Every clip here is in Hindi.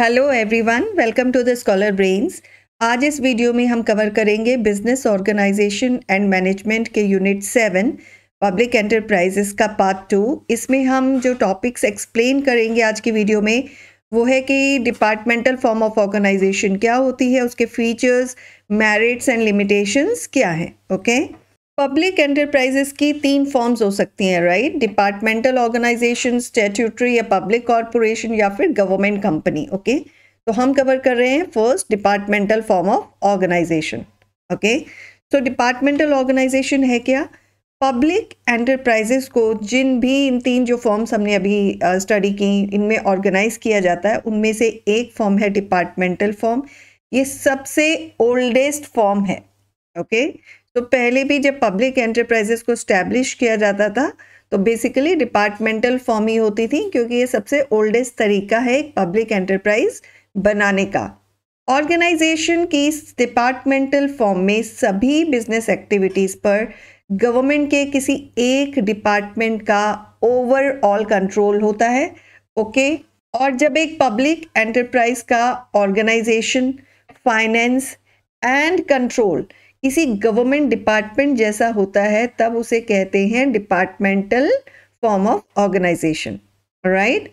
Hello everyone welcome to the scholar brains आज इस वीडियो में हम कवर करेंगे बिजनेस ऑर्गेनाइजेशन एंड मैनेजमेंट के यूनिट सेवन पब्लिक एंटरप्राइजेस का पार्ट टू इसमें हम जो टॉपिक्स एक्सप्लेन करेंगे आज की वीडियो में वो है कि डिपार्टमेंटल फॉर्म ऑफ ऑर्गेनाइजेशन क्या होती है उसके फीचर्स मेरिट्स एंड लिमिटेशंस क्या हैं ओके okay? पब्लिक एंटरप्राइजेस की तीन फॉर्म्स हो सकती हैं राइट डिपार्टमेंटल ऑर्गेनाइजेशन स्टेट्यूटरी या पब्लिक कॉरपोरेशन या फिर गवर्नमेंट कंपनी ओके तो हम कवर कर रहे हैं first departmental form of organisation okay तो डिपार्टमेंटल ऑर्गेनाइजेशन है क्या पब्लिक एंटरप्राइजेस को जिन भी इन तीन जो फॉर्म्स हमने अभी स्टडी uh, की इनमें ऑर्गेनाइज किया जाता है उनमें से एक फॉर्म है डिपार्टमेंटल फॉर्म ये सबसे ओल्डेस्ट फॉर्म है ओके okay? तो पहले भी जब पब्लिक एंटरप्राइजेस को स्टैब्लिश किया जाता था तो बेसिकली डिपार्टमेंटल फॉर्म ही होती थी क्योंकि ये सबसे ओल्डेस्ट तरीका है एक पब्लिक एंटरप्राइज बनाने का ऑर्गेनाइजेशन की डिपार्टमेंटल फॉर्म में सभी बिजनेस एक्टिविटीज़ पर गवर्नमेंट के किसी एक डिपार्टमेंट का ओवरऑल कंट्रोल होता है ओके okay? और जब एक पब्लिक एंटरप्राइज का ऑर्गेनाइजेशन फाइनेंस एंड कंट्रोल किसी गवर्नमेंट डिपार्टमेंट जैसा होता है तब उसे कहते हैं departmental form of organisation right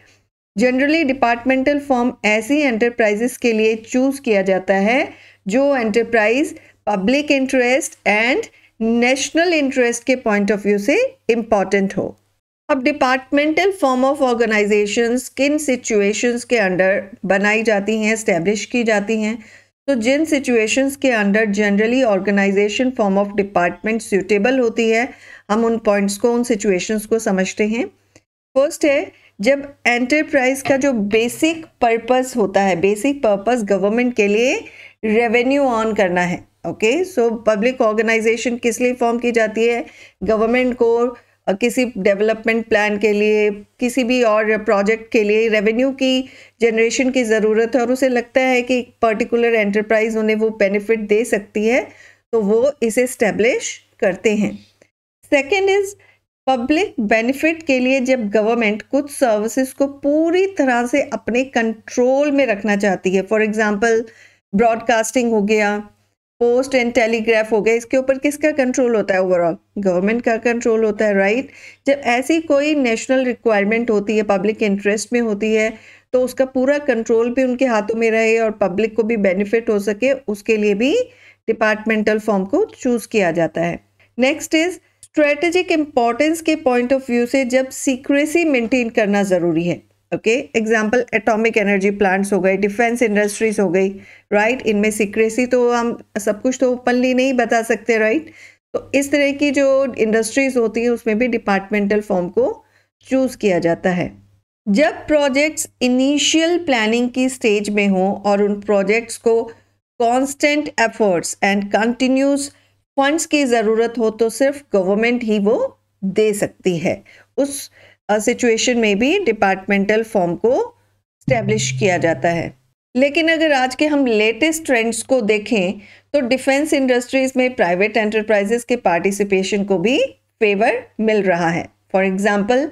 generally departmental form ऐसी एंटरप्राइजेस के लिए चूज किया जाता है जो enterprise public interest and national interest के पॉइंट ऑफ व्यू से इम्पॉर्टेंट हो अब डिपार्टमेंटल फॉर्म ऑफ ऑर्गेनाइजेशंस किन सिचुएशंस के अंडर बनाई जाती हैं इस्टेब्लिश की जाती हैं तो जिन सिचुएशंस के under generally organisation form of department suitable होती है हम उन पॉइंट्स को उन सिचुएशंस को समझते हैं फर्स्ट है जब एंटरप्राइज का जो बेसिक पर्पस होता है बेसिक पर्पस गवर्नमेंट के लिए रेवेन्यू ऑन करना है ओके सो पब्लिक ऑर्गेनाइजेशन किस लिए फॉर्म की जाती है गवर्नमेंट को किसी डेवलपमेंट प्लान के लिए किसी भी और प्रोजेक्ट के लिए रेवेन्यू की जनरेशन की ज़रूरत है और उसे लगता है कि एक पर्टिकुलर एंटरप्राइज उन्हें वो बेनिफिट दे सकती है तो वो इसे स्टेब्लिश करते हैं सेकेंड इज़ पब्लिक बेनिफिट के लिए जब गवर्नमेंट कुछ सर्विसेज को पूरी तरह से अपने कंट्रोल में रखना चाहती है फॉर एग्जांपल ब्रॉडकास्टिंग हो गया पोस्ट एंड टेलीग्राफ हो गया इसके ऊपर किसका कंट्रोल होता है ओवरऑल गवर्नमेंट का कंट्रोल होता है राइट जब ऐसी कोई नेशनल रिक्वायरमेंट होती है पब्लिक इंटरेस्ट में होती है तो उसका पूरा कंट्रोल भी उनके हाथों में रहे और पब्लिक को भी बेनिफिट हो सके उसके लिए भी डिपार्टमेंटल फॉर्म को चूज किया जाता है नेक्स्ट इज स्ट्रेटेजिक इम्पोर्टेंस के पॉइंट ऑफ व्यू से जब सीक्रेसी मेंटेन करना ज़रूरी है okay example atomic energy plants हो गए डिफेंस इंडस्ट्रीज हो गई राइट इनमें सीक्रेसी तो हम सब कुछ तो ओपनली नहीं बता सकते राइट तो इस तरह की जो इंडस्ट्रीज होती है उसमें भी डिपार्टमेंटल फॉर्म को चूज़ किया जाता है जब प्रोजेक्ट्स इनिशियल प्लानिंग की स्टेज में हों और उन प्रोजेक्ट्स को constant efforts and continuous funds की ज़रूरत हो तो सिर्फ गवर्नमेंट ही वो दे सकती है उस सिचुएशन में भी डिपार्टमेंटल फॉर्म को स्टैब्लिश किया जाता है लेकिन अगर आज के हम लेटेस्ट ट्रेंड्स को देखें तो डिफेंस इंडस्ट्रीज में प्राइवेट एंटरप्राइजेस के पार्टिसिपेशन को भी फेवर मिल रहा है for example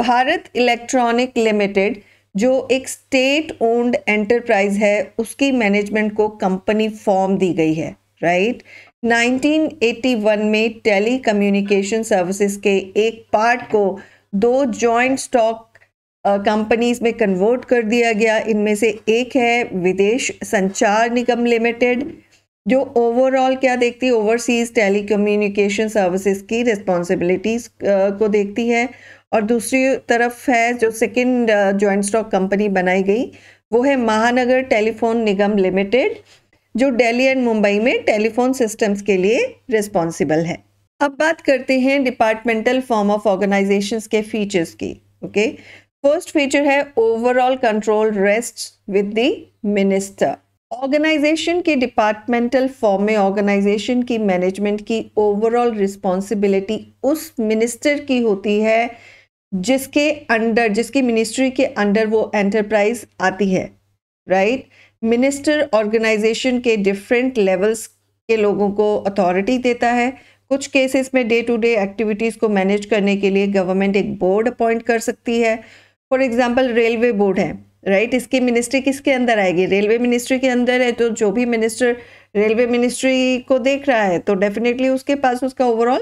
Bharat electronic limited जो एक स्टेट ओन्ड एंटरप्राइज है उसकी मैनेजमेंट को कंपनी फॉर्म दी गई है राइट right? 1981 में टेली कम्युनिकेशन सर्विसेज के एक पार्ट को दो जॉइंट स्टॉक कंपनीज में कन्वर्ट कर दिया गया इनमें से एक है विदेश संचार निगम लिमिटेड जो ओवरऑल क्या देखती है ओवरसीज टेलीकम्युनिकेशन सर्विसेज की रिस्पॉन्सिबिलिटीज uh, को देखती है और दूसरी तरफ है जो सेकंड जॉइंट स्टॉक कंपनी बनाई गई वो है महानगर टेलीफोन निगम लिमिटेड जो दिल्ली एंड मुंबई में टेलीफोन सिस्टम्स के लिए रिस्पॉन्सिबल है अब बात करते हैं डिपार्टमेंटल फॉर्म ऑफ ऑर्गेनाइजेशंस के फीचर्स की ओके फर्स्ट फीचर है overall control rest with the minister organisation के डिपार्टमेंटल फॉर्म में ऑर्गेनाइजेशन की मैनेजमेंट की ओवरऑल रिस्पॉन्सिबिलिटी उस मिनिस्टर की होती है जिसके अंडर जिसकी मिनिस्ट्री के अंडर वो एंटरप्राइज आती है राइट मिनिस्टर ऑर्गेनाइजेशन के डिफरेंट लेवल्स के लोगों को अथॉरिटी देता है कुछ केसेस में डे टू डे एक्टिविटीज़ को मैनेज करने के लिए गवर्नमेंट एक बोर्ड अपॉइंट कर सकती है फॉर एग्जाम्पल रेलवे बोर्ड है राइट right? इसकी मिनिस्ट्री किसके अंदर आएगी रेलवे मिनिस्ट्री के अंदर है तो जो भी मिनिस्टर रेलवे मिनिस्ट्री को देख रहा है तो डेफिनेटली उसके पास उसका ओवरऑल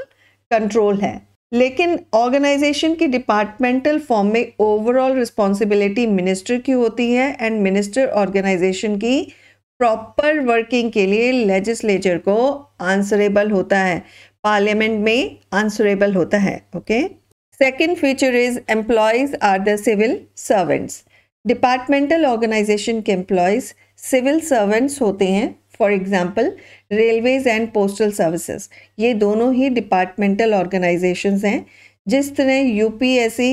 कंट्रोल है लेकिन ऑर्गेनाइजेशन की डिपार्टमेंटल फॉर्म में ओवरऑल रिस्पॉन्सिबिलिटी मिनिस्टर की होती है एंड मिनिस्टर ऑर्गेनाइजेशन की प्रॉपर वर्किंग के लिए लेजिस्लेचर को आंसरेबल होता है पार्लियामेंट में आंसरेबल होता है okay second feature is employees are the civil servants departmental organisation के एम्प्लॉयज सिविल सर्वेंट्स होते हैं for example railways and postal services ये दोनों ही डिपार्टमेंटल ऑर्गेनाइजेशन हैं जिस तरह U P S C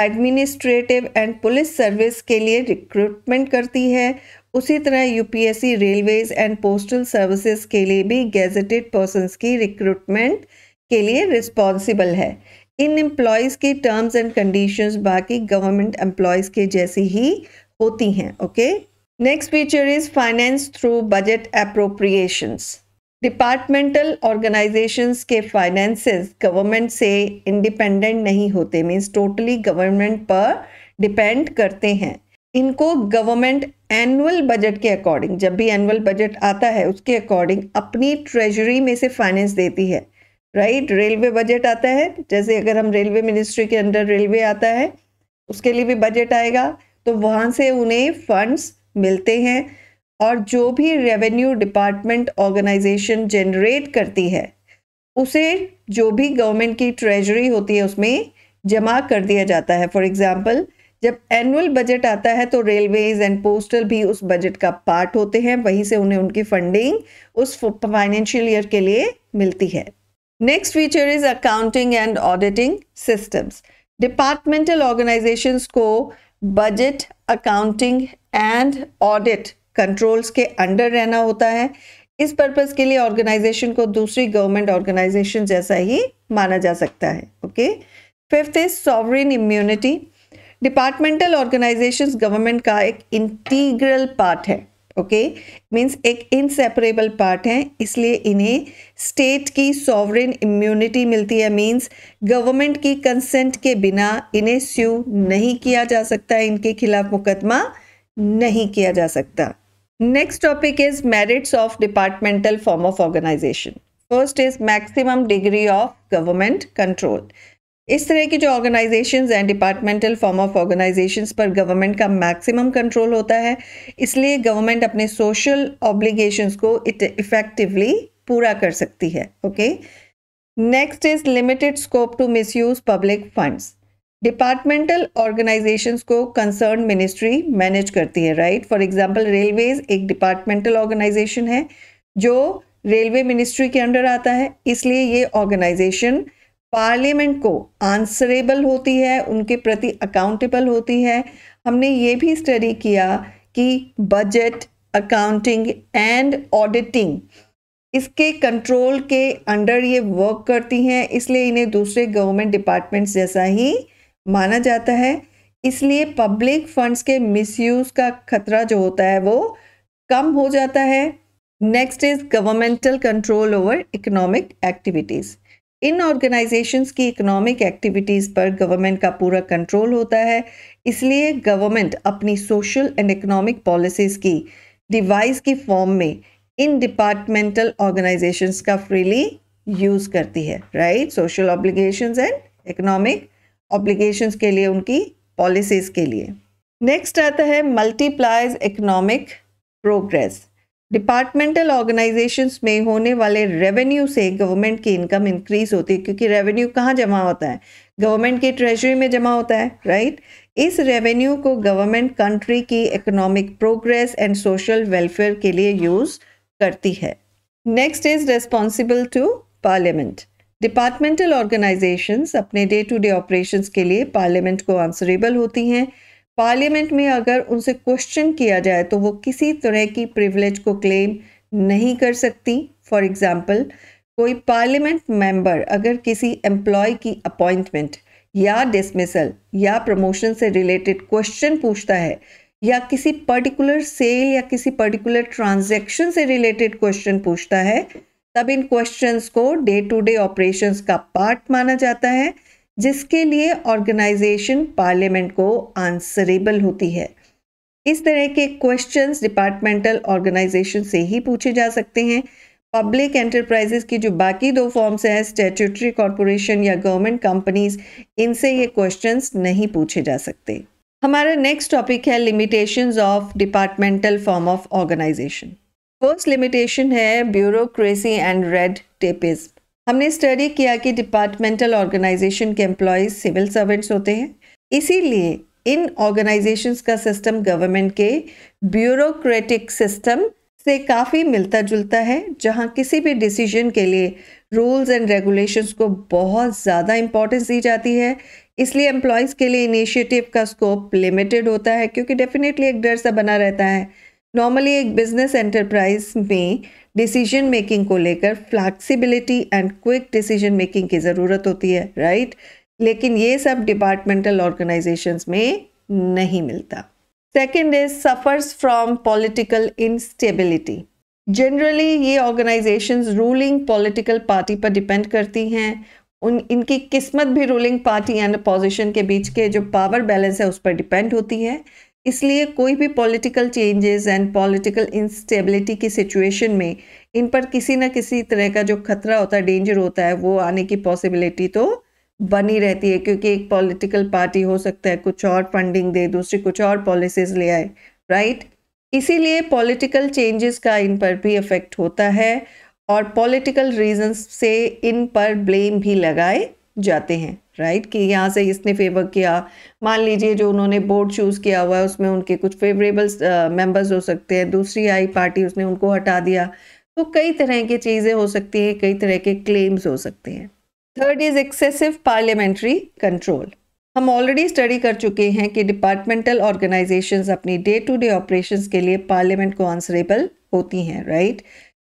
administrative and police service के लिए रिक्रूटमेंट करती है उसी तरह UPSC railways and postal services के लिए भी गैजेटेड पर्सनस की रिक्रूटमेंट के लिए रिस्पॉन्सिबल है इन एम्प्लॉयज़ के टर्म्स एंड कंडीशन बाकी गवर्नमेंट एम्प्लॉयज़ के जैसी ही होती हैं okay next feature is finance through budget appropriations departmental organisations के फाइनेंसेस गवर्नमेंट से इंडिपेंडेंट नहीं होते मीन्स टोटली गवर्नमेंट पर डिपेंड करते हैं इनको गवर्नमेंट एनुअल बजट के अकॉर्डिंग जब भी एनुअल बजट आता है उसके अकॉर्डिंग अपनी ट्रेजरी में से फाइनेंस देती है राइट रेलवे बजट आता है जैसे अगर हम रेलवे मिनिस्ट्री के अंडर रेलवे आता है उसके लिए भी बजट आएगा तो वहाँ से उन्हें फंड्स मिलते हैं और जो भी रेवेन्यू डिपार्टमेंट ऑर्गेनाइजेशन जनरेट करती है उसे जो भी गवर्नमेंट की ट्रेजरी होती है उसमें जमा कर दिया जाता है फॉर एग्ज़ाम्पल जब एनुअल बजट आता है तो रेलवेज एंड पोस्टल भी उस बजट का पार्ट होते हैं वहीं से उन्हें उनकी फंडिंग उस फाइनेंशियल ईयर के लिए मिलती है next feature is accounting and auditing systems departmental organisations को budget accounting and audit controls के अंडर रहना होता है इस पर्पस के लिए ऑर्गेनाइजेशन को दूसरी गवर्नमेंट ऑर्गेनाइजेशन जैसा ही माना जा सकता है okay fifth is sovereign immunity departmental organisations government का एक इंटीग्रल पार्ट है ओके मीन्स एक इनसेपरेबल पार्ट है इसलिए इन्हें स्टेट की सॉवरेन इम्यूनिटी मिलती है मीन्स गवर्नमेंट की कंसेंट के बिना इन्हें स्यू नहीं किया जा सकता इनके खिलाफ मुकदमा नहीं किया जा सकता next topic is merits of departmental form of organisation first is maximum degree of government control इस तरह की जो organisations and departmental form of organisations पर गवर्नमेंट का मैक्सिमम कंट्रोल होता है इसलिए गवर्नमेंट अपने सोशल ऑब्लिगेशंस को इट इफ़ेक्टिवली पूरा कर सकती है okay next is limited scope to misuse public funds departmental organisations को कंसर्न मिनिस्ट्री मैनेज करती है राइट फॉर एग्जाम्पल रेलवेज एक डिपार्टमेंटल ऑर्गेनाइजेशन है जो रेलवे मिनिस्ट्री के अंडर आता है इसलिए ये ऑर्गेनाइजेशन पार्लियामेंट को आंसरेबल होती है उनके प्रति अकाउंटेबल होती है हमने ये भी स्टडी किया कि बजट अकाउंटिंग एंड ऑडिटिंग इसके कंट्रोल के अंडर ये वर्क करती हैं इसलिए इन्हें दूसरे गवर्नमेंट डिपार्टमेंट्स जैसा ही माना जाता है इसलिए पब्लिक फंड्स के मिसयूज का खतरा जो होता है वो कम हो जाता है next is governmental control over economic activities इन ऑर्गेनाइजेशंस की इकोनॉमिक एक्टिविटीज़ पर गवर्नमेंट का पूरा कंट्रोल होता है इसलिए गवर्नमेंट अपनी सोशल एंड इकोनॉमिक पॉलिसीज़ की डिवाइस की फॉर्म में इन डिपार्टमेंटल ऑर्गेनाइजेशंस का फ्रीली यूज़ करती है right social obligations and economic obligations के लिए उनकी पॉलिसीज़ के लिए नेक्स्ट आता है multiplies economic progress departmental organisations में होने वाले रेवेन्यू से गवर्नमेंट की इनकम इंक्रीज होती है क्योंकि रेवेन्यू कहाँ जमा होता है गवर्नमेंट की ट्रेजरी में जमा होता है राइट इस रेवेन्यू को गवर्नमेंट कंट्री की economic progress and social welfare के लिए यूज़ करती है next is responsible to parliament departmental organisations अपने डे टू डे ऑपरेशंस के लिए पार्लियामेंट को आंसरेबल होती हैं पार्लियामेंट में अगर उनसे क्वेश्चन किया जाए तो वो किसी तरह की प्रिविलेज को क्लेम नहीं कर सकती फॉर एग्ज़ाम्पल कोई पार्लियामेंट मेंबर अगर किसी एम्प्लॉय की अपॉइंटमेंट या डिसमिसल या प्रमोशन से रिलेटेड क्वेश्चन पूछता है या किसी पर्टिकुलर सेल या किसी पर्टिकुलर ट्रांजेक्शन से रिलेटेड क्वेश्चन पूछता है तब इन क्वेश्चंस को डे टू डे ऑपरेशंस का पार्ट माना जाता है जिसके लिए ऑर्गेनाइजेशन पार्लियामेंट को आंसरेबल होती है इस तरह के क्वेश्चंस डिपार्टमेंटल ऑर्गेनाइजेशन से ही पूछे जा सकते हैं पब्लिक एंटरप्राइजेस की जो बाकी दो फॉर्म्स हैं स्टेट्यूटरी कॉरपोरेशन या गवर्नमेंट कंपनीज इनसे ये क्वेश्चंस नहीं पूछे जा सकते हमारा नेक्स्ट टॉपिक है limitations of departmental form of organisation first limitation है ब्यूरोक्रेसी एंड रेड टेपिज्म हमने स्टडी किया कि डिपार्टमेंटल ऑर्गेनाइजेशन के एम्प्लॉयज़ सिविल सर्वेंट्स होते हैं इसीलिए इन ऑर्गेनाइजेशंस का सिस्टम गवर्नमेंट के ब्यूरोक्रेटिक सिस्टम से काफ़ी मिलता जुलता है जहाँ किसी भी डिसीजन के लिए रूल्स एंड रेगुलेशंस को बहुत ज़्यादा इम्पोर्टेंस दी जाती है इसलिए एम्प्लॉयज़ के लिए इनिशिएटिव का स्कोप लिमिटेड होता है क्योंकि डेफिनेटली एक डर सा बना रहता है नॉर्मली एक बिजनेस एंटरप्राइज में डिसीजन मेकिंग को लेकर flexibility and quick decision making की ज़रूरत होती है राइट लेकिन ये सब डिपार्टमेंटल ऑर्गेनाइजेशंस में नहीं मिलता second is suffers from political instability generally ये ऑर्गेनाइजेशन रूलिंग पॉलिटिकल पार्टी पर डिपेंड करती हैं उन इनकी किस्मत भी रूलिंग पार्टी एंड अपोजिशन के बीच के जो पावर बैलेंस है उस पर डिपेंड होती है इसलिए कोई भी political changes and political instability की सिचुएशन में इन पर किसी न किसी तरह का जो खतरा होता है डेंजर होता है वो आने की पॉसिबिलिटी तो बनी रहती है क्योंकि एक पॉलिटिकल पार्टी हो सकता है कुछ और फंडिंग दे दूसरी कुछ और पॉलिसीज ले आए राइट इसीलिए पॉलिटिकल चेंजेस का इन पर भी इफेक्ट होता है और पॉलिटिकल रीजंस से इन पर ब्लेम भी लगाए जाते हैं राइट कि यहाँ से इसने फेवर किया मान लीजिए जो उन्होंने बोर्ड चूज़ किया हुआ है उसमें उनके कुछ फेवरेबल मेंबर्स uh, हो सकते हैं दूसरी आई पार्टी उसने उनको हटा दिया तो कई तरह की चीज़ें हो सकती हैं कई तरह के क्लेम्स हो सकते हैं third is excessive parliamentary control हम ऑलरेडी स्टडी कर चुके हैं कि डिपार्टमेंटल ऑर्गेनाइजेशन अपनी डे टू डे ऑपरेशन के लिए पार्लियामेंट को आंसरेबल होती हैं राइट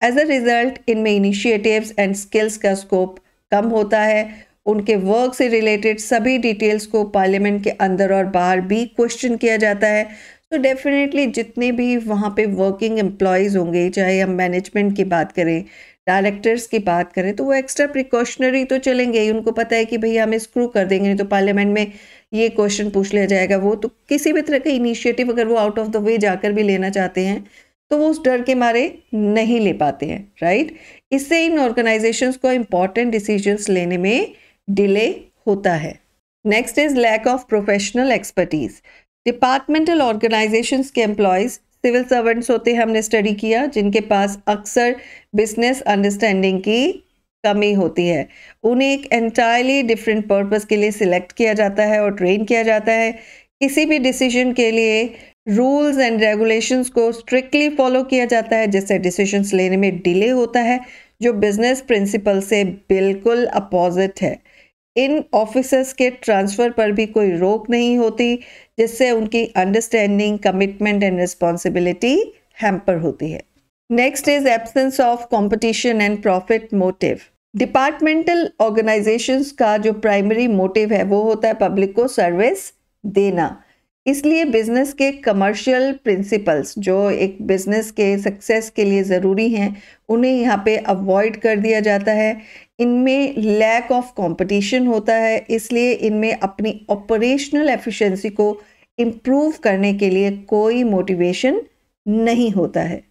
एज अ रिजल्ट इनमें इनिशिएटिव्स एंड स्किल्स का स्कोप कम होता है उनके वर्क से रिलेटेड सभी डिटेल्स को पार्लियामेंट के अंदर और बाहर भी क्वेश्चन किया जाता है तो डेफिनेटली जितने भी वहाँ पे वर्किंग एम्प्लॉयज़ होंगे चाहे हम मैनेजमेंट की बात करें डायरेक्टर्स की बात करें तो वो एक्स्ट्रा प्रिकॉशनरी तो चलेंगे ही उनको पता है कि भैया हमें स्क्रू कर देंगे नहीं तो पार्लियामेंट में ये क्वेश्चन पूछ लिया जाएगा वो तो किसी भी तरह का इनिशिएटिव अगर वो आउट ऑफ द वे जाकर भी लेना चाहते हैं तो वो उस डर के मारे नहीं ले पाते हैं राइट इससे इन ऑर्गेनाइजेशंस को इम्पॉर्टेंट डिसीजंस लेने में डिले होता है next is lack of professional expertise departmental organisation के एम्प्लॉयज़ सिविल सर्वेंट्स होते हैं हमने स्टडी किया जिनके पास अक्सर बिजनेस अंडरस्टैंडिंग की कमी होती है उन्हें एक एंटायरली डिफरेंट पर्पस के लिए सिलेक्ट किया जाता है और ट्रेन किया जाता है किसी भी डिसीजन के लिए रूल्स एंड रेगुलेशंस को स्ट्रिक्टली फॉलो किया जाता है जिससे डिसीजंस लेने में डिले होता है जो बिजनेस प्रिंसिपल से बिल्कुल अपोजिट है इन ऑफिसर्स के ट्रांसफ़र पर भी कोई रोक नहीं होती जिससे उनकी understanding commitment and responsibility hamper होती है next is absence of competition and profit motive departmental organisations का जो प्राइमरी मोटिव है वो होता है पब्लिक को सर्विस देना इसलिए बिजनेस के कमर्शियल प्रिंसिपल्स जो एक बिजनेस के सक्सेस के लिए ज़रूरी हैं उन्हें यहाँ पे अवॉइड कर दिया जाता है इनमें लैक ऑफ कंपटीशन होता है इसलिए इनमें अपनी ऑपरेशनल एफिशिएंसी को इम्प्रूव करने के लिए कोई मोटिवेशन नहीं होता है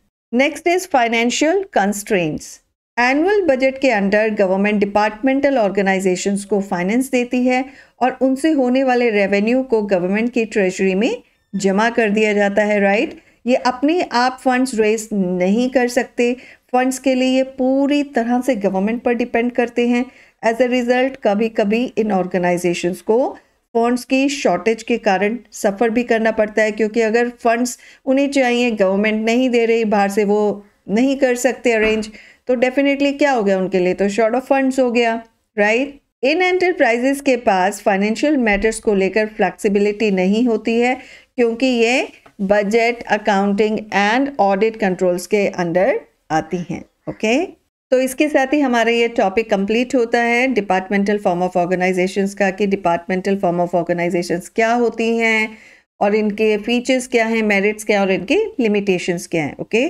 next is financial constraints annual budget के अंडर गवर्नमेंट डिपार्टमेंटल ऑर्गेनाइजेशंस को फाइनेंस देती है और उनसे होने वाले रेवेन्यू को गवर्नमेंट की ट्रेजरी में जमा कर दिया जाता है राइट ये अपने आप फंड्स रेस नहीं कर सकते फंड्स के लिए ये पूरी तरह से गवर्नमेंट पर डिपेंड करते हैं एज ए रिज़ल्ट कभी कभी इन ऑर्गेनाइजेशंस को फंड्स की शॉर्टेज के कारण सफ़र भी करना पड़ता है क्योंकि अगर फंड्स उन्हें चाहिए गवर्नमेंट नहीं दे रही बाहर से वो नहीं कर सकते अरेंज तो डेफिनेटली क्या हो गया उनके लिए तो शॉर्ट ऑफ फंड्स हो गया राइट right? इन एंटरप्राइजेस के पास फाइनेंशियल मैटर्स को लेकर फ्लेक्सिबिलिटी नहीं होती है क्योंकि ये budget accounting and audit controls के अंडर आती हैं ओके okay? तो इसके साथ ही हमारा ये टॉपिक कंप्लीट होता है डिपार्टमेंटल फॉर्म ऑफ ऑर्गेनाइजेशंस का कि डिपार्टमेंटल फॉर्म ऑफ ऑर्गेनाइजेशंस क्या होती हैं और इनके फीचर्स क्या हैं मेरिट्स क्या और इनके लिमिटेशंस क्या हैं ओके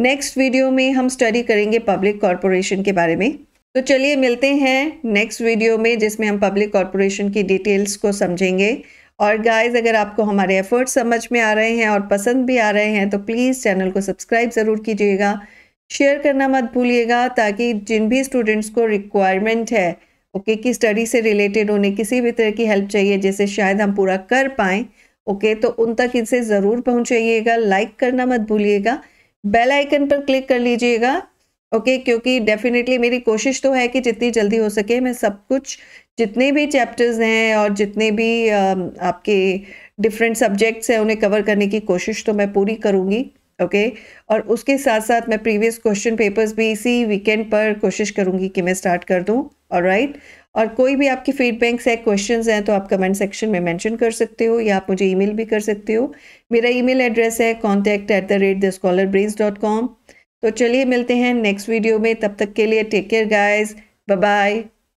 नेक्स्ट वीडियो में हम स्टडी करेंगे पब्लिक कॉरपोरेशन के बारे में तो चलिए मिलते हैं नेक्स्ट वीडियो में जिसमें हम पब्लिक कॉरपोरेशन की डिटेल्स को समझेंगे और गाइस अगर आपको हमारे एफर्ट्स समझ में आ रहे हैं और पसंद भी आ रहे हैं तो प्लीज़ चैनल को सब्सक्राइब ज़रूर कीजिएगा शेयर करना मत भूलिएगा ताकि जिन भी स्टूडेंट्स को रिक्वायरमेंट है ओके okay, कि स्टडी से रिलेटेड उन्हें किसी भी तरह की हेल्प चाहिए जैसे शायद हम पूरा कर पाएँ ओके तो उन तक इनसे ज़रूर पहुंचाइएगा लाइक करना मत भूलिएगा बेल आइकन पर क्लिक कर लीजिएगा ओके क्योंकि डेफिनेटली मेरी कोशिश तो है कि जितनी जल्दी हो सके मैं सब कुछ जितने भी चैप्टर्स हैं और जितने भी आपके डिफरेंट सब्जेक्ट्स हैं उन्हें कवर करने की कोशिश तो मैं पूरी करूँगी ओके okay? और उसके साथ साथ मैं प्रीवियस क्वेश्चन पेपर्स भी इसी वीकेंड पर कोशिश करूँगी कि मैं स्टार्ट कर दूँ और राइट और कोई भी आपके फीडबैक्स है क्वेश्चन हैं तो आप कमेंट सेक्शन में मैंशन कर सकते हो या आप मुझे ई भी कर सकते हो मेरा ई एड्रेस है contact at the rate the scholar braze dot com तो चलिए मिलते हैं नेक्स्ट वीडियो में तब तक के लिए टेक केयर गाइज बाय